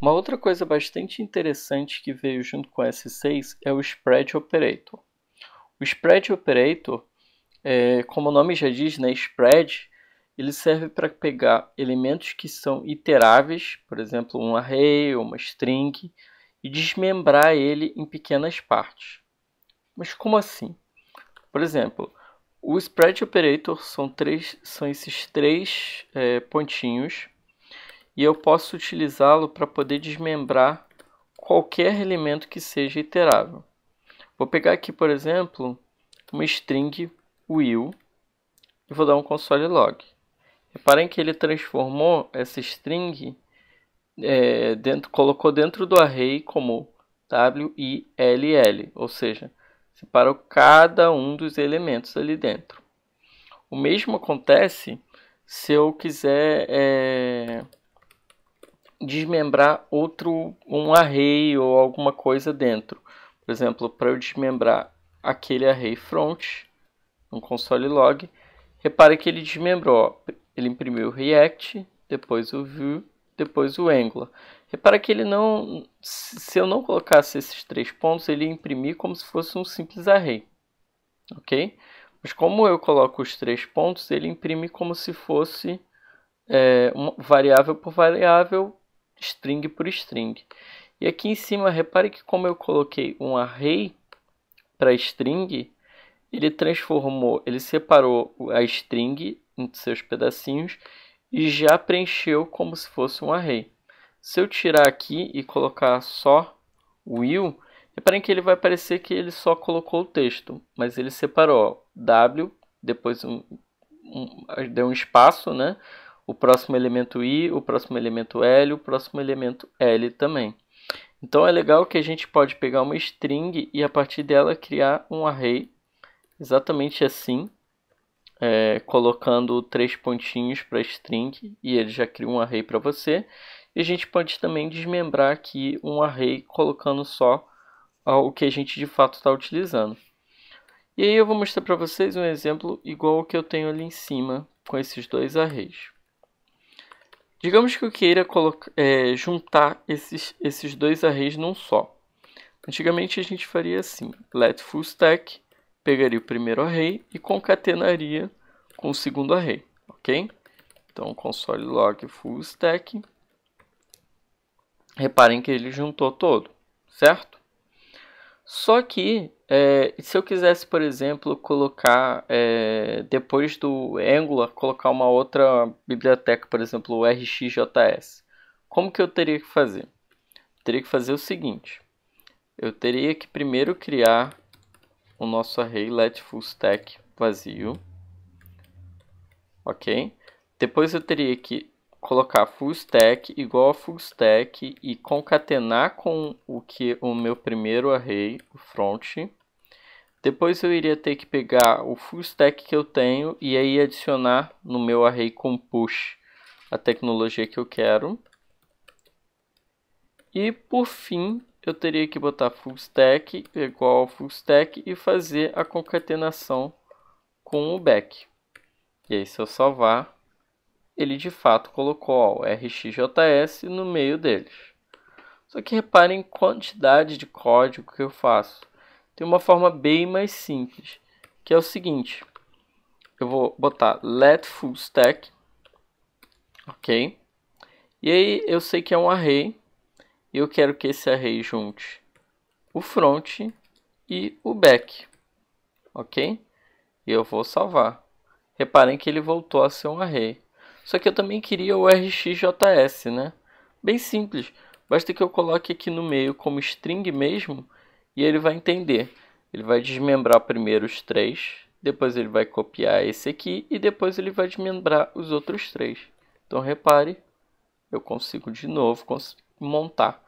Uma outra coisa bastante interessante que veio junto com o S6 é o Spread Operator. O Spread Operator, é, como o nome já diz, né, Spread, ele serve para pegar elementos que são iteráveis, por exemplo, um array, uma string, e desmembrar ele em pequenas partes. Mas como assim? Por exemplo, o Spread Operator são, três, são esses três é, pontinhos e eu posso utilizá-lo para poder desmembrar qualquer elemento que seja iterável. Vou pegar aqui, por exemplo, uma string will e vou dar um console log. Reparem que ele transformou essa string, é, dentro, colocou dentro do array como will, ou seja, separou cada um dos elementos ali dentro. O mesmo acontece se eu quiser é, desmembrar outro um array ou alguma coisa dentro. Por exemplo, para eu desmembrar aquele array front no console log, repare que ele desmembrou. Ele imprimiu o React, depois o view depois o Angular. Repara que ele não, se eu não colocasse esses três pontos, ele ia imprimir como se fosse um simples array, ok? Mas como eu coloco os três pontos, ele imprime como se fosse é, uma variável por variável string por string. E aqui em cima, repare que como eu coloquei um array para string, ele transformou, ele separou a string em seus pedacinhos e já preencheu como se fosse um array. Se eu tirar aqui e colocar só will, reparem que ele vai parecer que ele só colocou o texto, mas ele separou w, depois um, um, deu um espaço, né? o próximo elemento I, o próximo elemento L, o próximo elemento L também. Então é legal que a gente pode pegar uma string e a partir dela criar um array exatamente assim, é, colocando três pontinhos para a string e ele já cria um array para você. E a gente pode também desmembrar aqui um array colocando só o que a gente de fato está utilizando. E aí eu vou mostrar para vocês um exemplo igual ao que eu tenho ali em cima com esses dois arrays. Digamos que eu queira é, juntar esses, esses dois arrays num só. Antigamente a gente faria assim, let full stack, pegaria o primeiro array e concatenaria com o segundo array, ok? Então console log full stack, reparem que ele juntou todo, certo? Só que é, se eu quisesse, por exemplo, colocar é, depois do Angular, colocar uma outra biblioteca, por exemplo, o RxJS, como que eu teria que fazer? Eu teria que fazer o seguinte: eu teria que primeiro criar o nosso array let full stack vazio, ok? Depois eu teria que colocar full stack igual a full stack e concatenar com o que o meu primeiro array, o front. Depois eu iria ter que pegar o full stack que eu tenho e aí adicionar no meu array com push a tecnologia que eu quero. E por fim, eu teria que botar full stack igual full stack e fazer a concatenação com o back. E aí se eu salvar, ele de fato colocou ó, o RxJS no meio deles. Só que reparem quantidade de código que eu faço. Tem uma forma bem mais simples, que é o seguinte. Eu vou botar let full stack, ok? E aí eu sei que é um array, e eu quero que esse array junte o front e o back, ok? E eu vou salvar. Reparem que ele voltou a ser um array. Só que eu também queria o RxJS, né? Bem simples, basta que eu coloque aqui no meio como string mesmo e ele vai entender. Ele vai desmembrar primeiro os três, depois ele vai copiar esse aqui e depois ele vai desmembrar os outros três. Então repare, eu consigo de novo montar.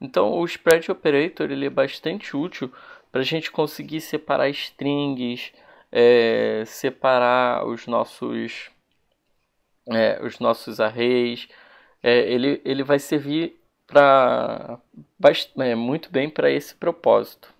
Então o spread operator ele é bastante útil para a gente conseguir separar strings, é, separar os nossos é, os nossos arrays. É, ele, ele vai servir para é, muito bem para esse propósito.